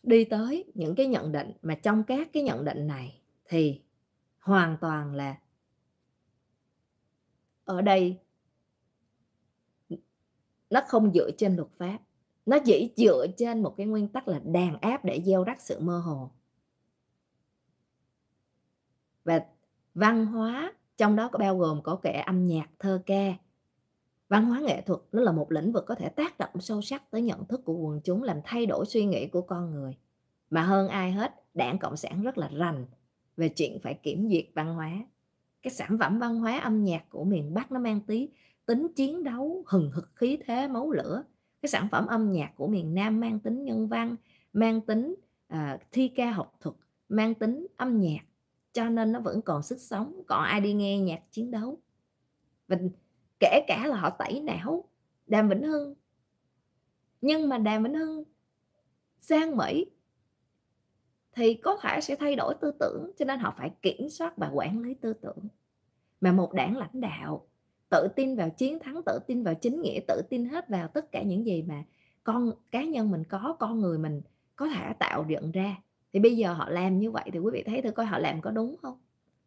đi tới những cái nhận định mà trong các cái nhận định này thì hoàn toàn là ở đây nó không dựa trên luật pháp nó chỉ dựa trên một cái nguyên tắc là đàn áp để gieo rắc sự mơ hồ và văn hóa trong đó có bao gồm có kẻ âm nhạc thơ ca văn hóa nghệ thuật nó là một lĩnh vực có thể tác động sâu sắc tới nhận thức của quần chúng làm thay đổi suy nghĩ của con người mà hơn ai hết đảng cộng sản rất là rành về chuyện phải kiểm duyệt văn hóa cái sản phẩm văn hóa âm nhạc của miền bắc nó mang tí tính chiến đấu hừng hực khí thế máu lửa cái sản phẩm âm nhạc của miền nam mang tính nhân văn mang tính uh, thi ca học thuật mang tính âm nhạc cho nên nó vẫn còn sức sống còn ai đi nghe nhạc chiến đấu mình kể cả là họ tẩy não Đàm Vĩnh Hưng nhưng mà Đàm Vĩnh Hưng sang Mỹ thì có thể sẽ thay đổi tư tưởng cho nên họ phải kiểm soát và quản lý tư tưởng mà một đảng lãnh đạo tự tin vào chiến thắng tự tin vào chính nghĩa tự tin hết vào tất cả những gì mà con cá nhân mình có con người mình có thể tạo dựng ra thì bây giờ họ làm như vậy thì quý vị thấy thử coi họ làm có đúng không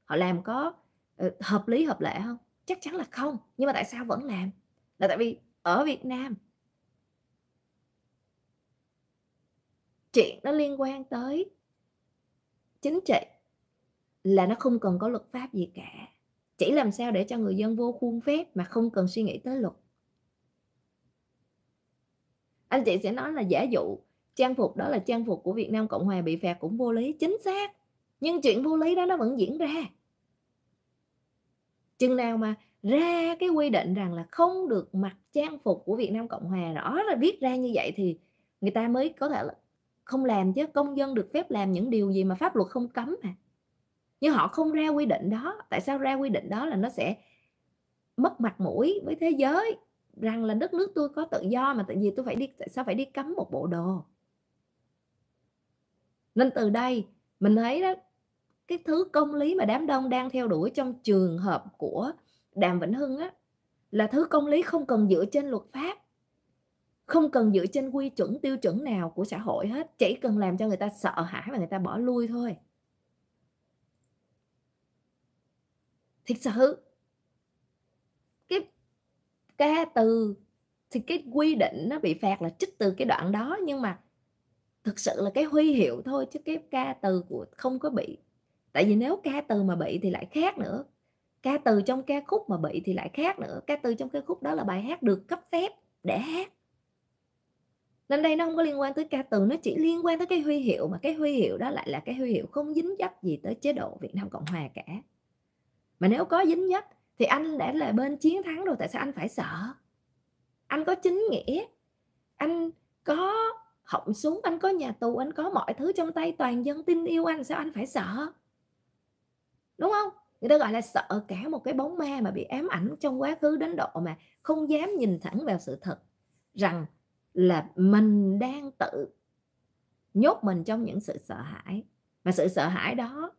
họ làm có ờ, hợp lý hợp lệ không chắc chắn là không nhưng mà tại sao vẫn làm là tại vì ở việt nam chuyện nó liên quan tới chính trị là nó không cần có luật pháp gì cả chỉ làm sao để cho người dân vô khuôn phép mà không cần suy nghĩ tới luật anh chị sẽ nói là giả dụ trang phục đó là trang phục của việt nam cộng hòa bị phạt cũng vô lý chính xác nhưng chuyện vô lý đó nó vẫn diễn ra chừng nào mà ra cái quy định rằng là không được mặc trang phục của Việt Nam Cộng Hòa rõ là biết ra như vậy thì người ta mới có thể là không làm chứ công dân được phép làm những điều gì mà pháp luật không cấm mà nhưng họ không ra quy định đó tại sao ra quy định đó là nó sẽ mất mặt mũi với thế giới rằng là đất nước tôi có tự do mà tại vì tôi phải đi tại sao phải đi cấm một bộ đồ nên từ đây mình thấy đó cái thứ công lý mà đám đông đang theo đuổi trong trường hợp của đàm vĩnh hưng á là thứ công lý không cần dựa trên luật pháp không cần dựa trên quy chuẩn tiêu chuẩn nào của xã hội hết chỉ cần làm cho người ta sợ hãi và người ta bỏ lui thôi Thật sự cái cái từ thì cái quy định nó bị phạt là trích từ cái đoạn đó nhưng mà thực sự là cái huy hiệu thôi chứ cái ca từ của không có bị tại vì nếu ca từ mà bị thì lại khác nữa ca từ trong ca khúc mà bị thì lại khác nữa ca từ trong ca khúc đó là bài hát được cấp phép để hát nên đây nó không có liên quan tới ca từ nó chỉ liên quan tới cái huy hiệu mà cái huy hiệu đó lại là cái huy hiệu không dính dấp gì tới chế độ việt nam cộng hòa cả mà nếu có dính dấp thì anh đã là bên chiến thắng rồi tại sao anh phải sợ anh có chính nghĩa anh có họng súng anh có nhà tù anh có mọi thứ trong tay toàn dân tin yêu anh sao anh phải sợ đúng không người ta gọi là sợ cả một cái bóng ma mà bị ám ảnh trong quá khứ đến độ mà không dám nhìn thẳng vào sự thật rằng là mình đang tự nhốt mình trong những sự sợ hãi và sự sợ hãi đó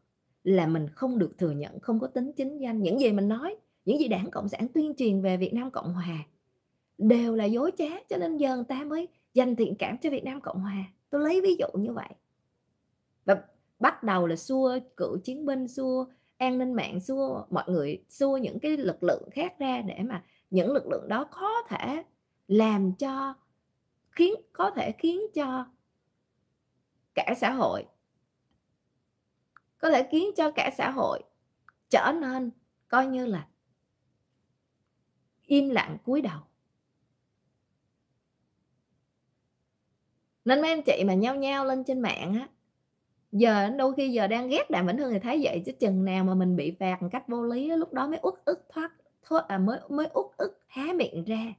là mình không được thừa nhận không có tính chính danh những gì mình nói những gì đảng cộng sản tuyên truyền về việt nam cộng hòa đều là dối trá cho nên giờ người ta mới dành thiện cảm cho việt nam cộng hòa tôi lấy ví dụ như vậy và bắt đầu là xua cựu chiến binh xua an ninh mạng xua mọi người xua những cái lực lượng khác ra để mà những lực lượng đó có thể làm cho khiến có thể khiến cho cả xã hội có thể khiến cho cả xã hội trở nên coi như là im lặng cúi đầu nên mấy anh chị mà nhau nhau lên trên mạng á giờ đôi khi giờ đang ghét Đàm Vĩnh Hưng thì thấy vậy chứ chừng nào mà mình bị phạt một cách vô lý lúc đó mới út ức thoát thoát à, mới mới út ức há miệng ra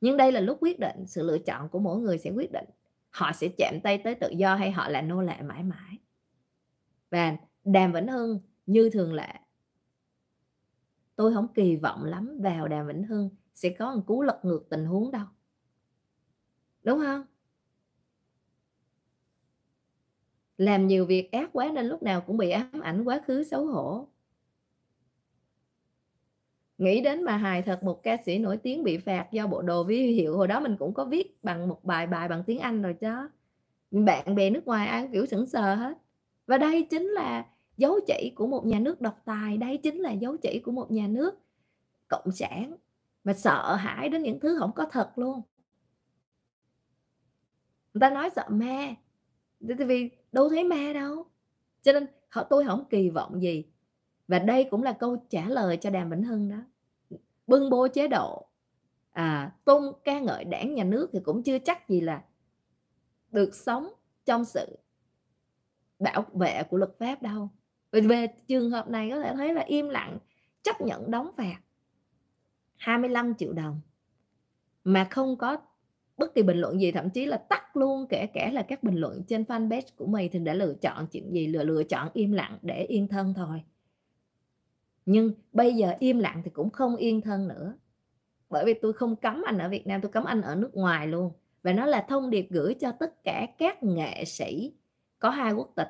nhưng đây là lúc quyết định sự lựa chọn của mỗi người sẽ quyết định họ sẽ chạm tay tới tự do hay họ là nô lệ mãi mãi và Đàm Vĩnh Hưng như thường lệ tôi không kỳ vọng lắm vào Đàm Vĩnh Hưng sẽ có một cú lật ngược tình huống đâu đúng không làm nhiều việc ác quá nên lúc nào cũng bị ám ảnh quá khứ xấu hổ nghĩ đến bà hài thật một ca sĩ nổi tiếng bị phạt do bộ đồ vi hiệu hồi đó mình cũng có viết bằng một bài bài bằng tiếng anh rồi chứ bạn bè nước ngoài ai kiểu sững sờ hết và đây chính là dấu chỉ của một nhà nước độc tài đây chính là dấu chỉ của một nhà nước cộng sản mà sợ hãi đến những thứ không có thật luôn người ta nói sợ ma vì đâu thấy ma đâu cho nên họ tôi không kỳ vọng gì và đây cũng là câu trả lời cho đàm vĩnh hưng đó bưng bô chế độ à, tôn ca ngợi đảng nhà nước thì cũng chưa chắc gì là được sống trong sự bảo vệ của luật pháp đâu về, về trường hợp này có thể thấy là im lặng chấp nhận đóng phạt 25 triệu đồng mà không có bất kỳ bình luận gì thậm chí là tắt luôn kể cả là các bình luận trên fanpage của mày thì đã lựa chọn chuyện gì lựa lựa chọn im lặng để yên thân thôi nhưng bây giờ im lặng thì cũng không yên thân nữa bởi vì tôi không cấm anh ở Việt Nam tôi cấm anh ở nước ngoài luôn và nó là thông điệp gửi cho tất cả các nghệ sĩ có hai quốc tịch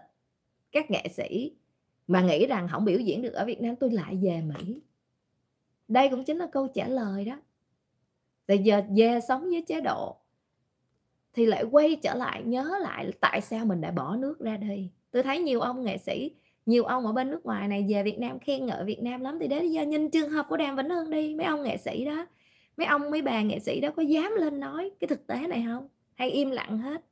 các nghệ sĩ mà nghĩ rằng không biểu diễn được ở Việt Nam tôi lại về Mỹ đây cũng chính là câu trả lời đó rồi giờ về sống với chế độ thì lại quay trở lại nhớ lại tại sao mình đã bỏ nước ra đi tôi thấy nhiều ông nghệ sĩ nhiều ông ở bên nước ngoài này về Việt Nam khen ngợi Việt Nam lắm thì đấy giờ nhìn trường hợp của Đàm Vĩnh Hưng đi mấy ông nghệ sĩ đó mấy ông mấy bà nghệ sĩ đó có dám lên nói cái thực tế này không hay im lặng hết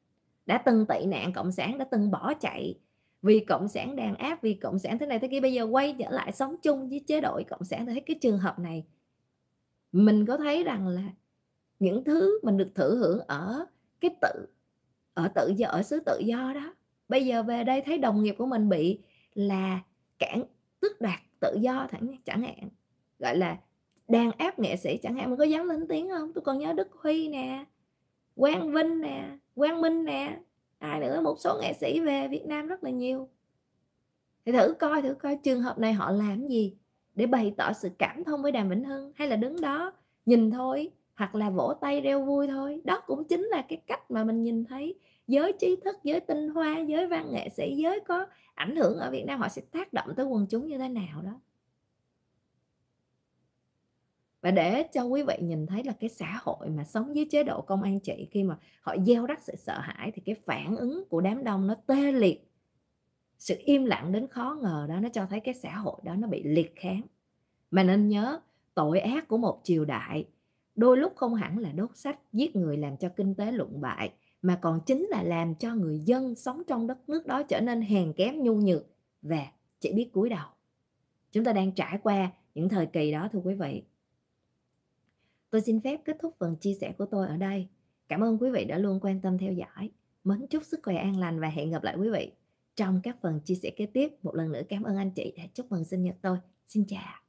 đã từng tị nạn cộng sản đã từng bỏ chạy vì cộng sản đàn áp vì cộng sản thế này thế kia bây giờ quay trở lại sống chung với chế độ cộng sản thì thấy cái trường hợp này mình có thấy rằng là những thứ mình được thử hưởng ở cái tự ở tự do ở xứ tự do đó bây giờ về đây thấy đồng nghiệp của mình bị là cản tước đoạt tự do thẳng chẳng hạn gọi là đàn áp nghệ sĩ chẳng hạn mình có dám lên tiếng không tôi còn nhớ đức huy nè quang vinh nè quang minh nè ai nữa một số nghệ sĩ về việt nam rất là nhiều thì thử coi thử coi trường hợp này họ làm gì để bày tỏ sự cảm thông với đàm vĩnh hưng hay là đứng đó nhìn thôi hoặc là vỗ tay reo vui thôi đó cũng chính là cái cách mà mình nhìn thấy giới trí thức giới tinh hoa giới văn nghệ sĩ giới có ảnh hưởng ở việt nam họ sẽ tác động tới quần chúng như thế nào đó và để cho quý vị nhìn thấy là cái xã hội mà sống dưới chế độ công an trị khi mà họ gieo rắc sự sợ hãi thì cái phản ứng của đám đông nó tê liệt sự im lặng đến khó ngờ đó nó cho thấy cái xã hội đó nó bị liệt kháng mà nên nhớ tội ác của một triều đại đôi lúc không hẳn là đốt sách giết người làm cho kinh tế lụng bại mà còn chính là làm cho người dân sống trong đất nước đó trở nên hèn kém nhu nhược và chỉ biết cúi đầu chúng ta đang trải qua những thời kỳ đó thưa quý vị tôi xin phép kết thúc phần chia sẻ của tôi ở đây cảm ơn quý vị đã luôn quan tâm theo dõi mến chúc sức khỏe an lành và hẹn gặp lại quý vị trong các phần chia sẻ kế tiếp một lần nữa cảm ơn anh chị đã chúc mừng sinh nhật tôi xin chào